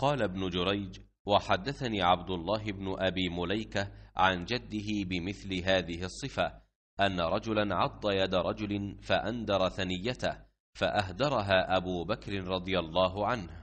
قال ابن جريج وحدثني عبد الله بن أبي مليكة عن جده بمثل هذه الصفة أن رجلا عض يد رجل فأندر ثنيته فأهدرها أبو بكر رضي الله عنه